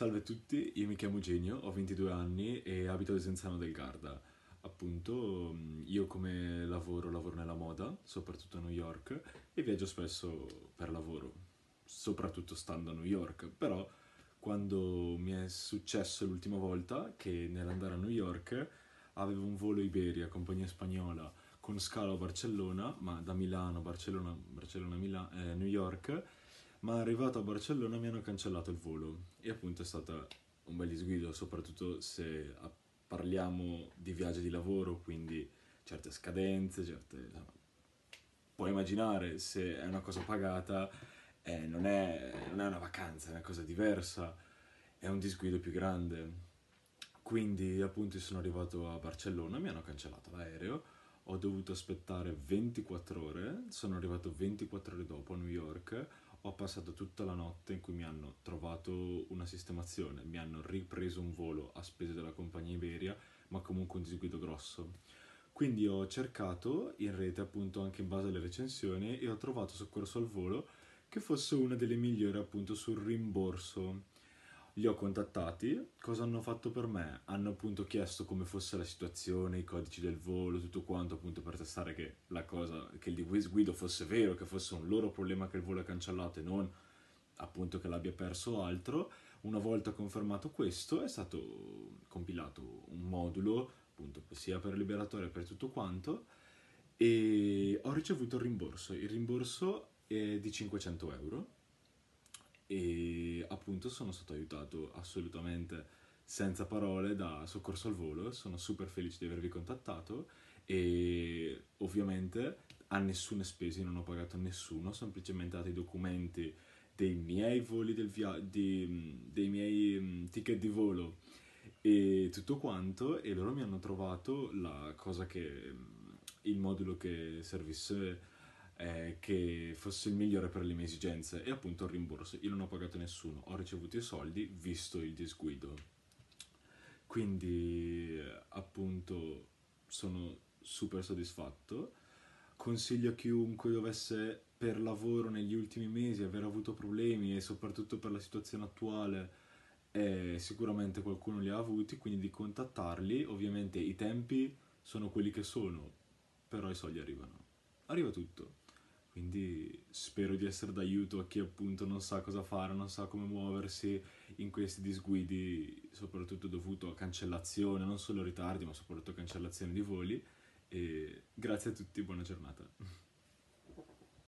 Salve a tutti, io mi chiamo Eugenio, ho 22 anni e abito a Desenzano del Garda. Appunto, mm, io come lavoro lavoro nella moda, soprattutto a New York, e viaggio spesso per lavoro, soprattutto stando a New York. Però, quando mi è successo l'ultima volta che nell'andare a New York avevo un volo Iberia, compagnia spagnola, con scalo a Barcellona, ma da Milano, Barcellona, Barcellona, Mila- eh, New York ma arrivato a Barcellona mi hanno cancellato il volo e appunto è stato un bel disguido, soprattutto se parliamo di viaggi di lavoro, quindi certe scadenze, certe... Puoi immaginare se è una cosa pagata, eh, non, è, non è una vacanza, è una cosa diversa, è un disguido più grande. Quindi appunto sono arrivato a Barcellona, mi hanno cancellato l'aereo, ho dovuto aspettare 24 ore, sono arrivato 24 ore dopo a New York, ho passato tutta la notte in cui mi hanno trovato una sistemazione, mi hanno ripreso un volo a spese della compagnia Iberia, ma comunque un disguido grosso. Quindi ho cercato in rete, appunto, anche in base alle recensioni e ho trovato Soccorso al Volo che fosse una delle migliori appunto sul rimborso li ho contattati, cosa hanno fatto per me? Hanno appunto chiesto come fosse la situazione, i codici del volo, tutto quanto appunto per testare che la cosa, che il disguido fosse vero, che fosse un loro problema che il volo è cancellato e non appunto che l'abbia perso altro. Una volta confermato questo è stato compilato un modulo appunto sia per liberatore che per tutto quanto e ho ricevuto il rimborso. Il rimborso è di 500 euro e appunto sono stato aiutato assolutamente senza parole da Soccorso al Volo, sono super felice di avervi contattato e ovviamente a nessuna spesa non ho pagato nessuno, ho semplicemente dato i documenti dei miei voli del via- di, dei miei mm, ticket di volo e tutto quanto e loro mi hanno trovato la cosa che mm, il modulo che servisse eh, che fosse il migliore per le mie esigenze e appunto il rimborso. Io non ho pagato nessuno, ho ricevuto i soldi visto il disguido. Quindi eh, appunto sono super soddisfatto. Consiglio a chiunque dovesse per lavoro negli ultimi mesi aver avuto problemi e soprattutto per la situazione attuale eh, sicuramente qualcuno li ha avuti, quindi di contattarli. Ovviamente i tempi sono quelli che sono, però i soldi arrivano. Arriva tutto. Quindi spero di essere d'aiuto a chi appunto non sa cosa fare, non sa come muoversi in questi disguidi, soprattutto dovuto a cancellazione, non solo ritardi, ma soprattutto cancellazione di voli. E grazie a tutti, buona giornata.